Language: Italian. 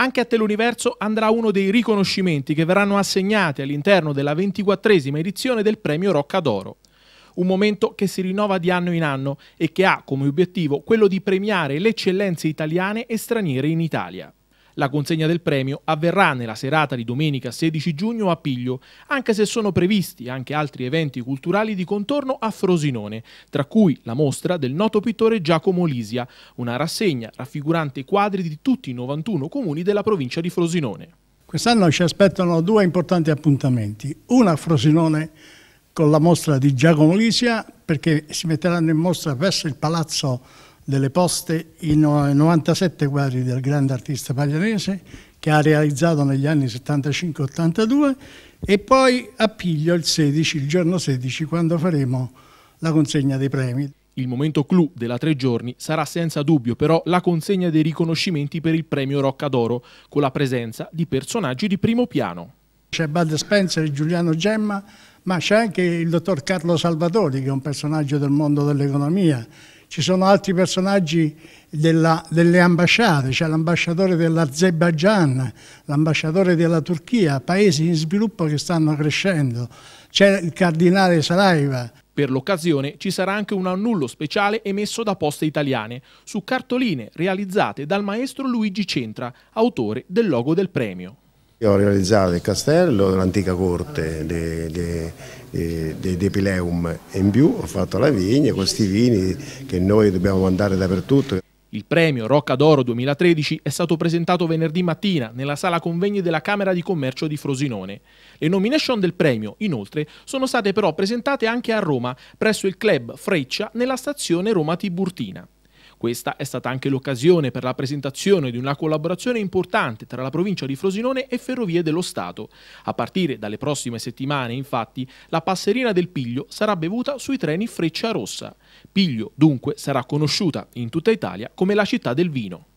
Anche a Teleuniverso andrà uno dei riconoscimenti che verranno assegnati all'interno della ventiquattresima edizione del premio Rocca d'Oro. Un momento che si rinnova di anno in anno e che ha come obiettivo quello di premiare le eccellenze italiane e straniere in Italia. La consegna del premio avverrà nella serata di domenica 16 giugno a Piglio, anche se sono previsti anche altri eventi culturali di contorno a Frosinone, tra cui la mostra del noto pittore Giacomo Lisia, una rassegna raffigurante i quadri di tutti i 91 comuni della provincia di Frosinone. Quest'anno ci aspettano due importanti appuntamenti, una a Frosinone con la mostra di Giacomo Lisia perché si metteranno in mostra verso il palazzo delle poste i 97 quadri del grande artista paglianese che ha realizzato negli anni 75-82 e poi a Piglio il 16, il giorno 16, quando faremo la consegna dei premi. Il momento clou della tre giorni sarà senza dubbio però la consegna dei riconoscimenti per il premio Rocca d'Oro, con la presenza di personaggi di primo piano. C'è Bud Spencer e Giuliano Gemma, ma c'è anche il dottor Carlo Salvatori, che è un personaggio del mondo dell'economia, ci sono altri personaggi della, delle ambasciate, c'è cioè l'ambasciatore dell'Azerbaigian, l'ambasciatore della Turchia, paesi in sviluppo che stanno crescendo, c'è il cardinale Saraiva. Per l'occasione ci sarà anche un annullo speciale emesso da Poste Italiane su cartoline realizzate dal maestro Luigi Centra, autore del logo del premio. Io ho realizzato il castello, l'antica corte dei de, de, de, Pileum in più ho fatto la vigna, questi vini che noi dobbiamo mandare dappertutto. Il premio Rocca d'Oro 2013 è stato presentato venerdì mattina nella sala convegni della Camera di Commercio di Frosinone. Le nomination del premio, inoltre, sono state però presentate anche a Roma, presso il club Freccia nella stazione Roma Tiburtina. Questa è stata anche l'occasione per la presentazione di una collaborazione importante tra la provincia di Frosinone e Ferrovie dello Stato. A partire dalle prossime settimane, infatti, la passerina del Piglio sarà bevuta sui treni Freccia Rossa. Piglio, dunque, sarà conosciuta in tutta Italia come la città del vino.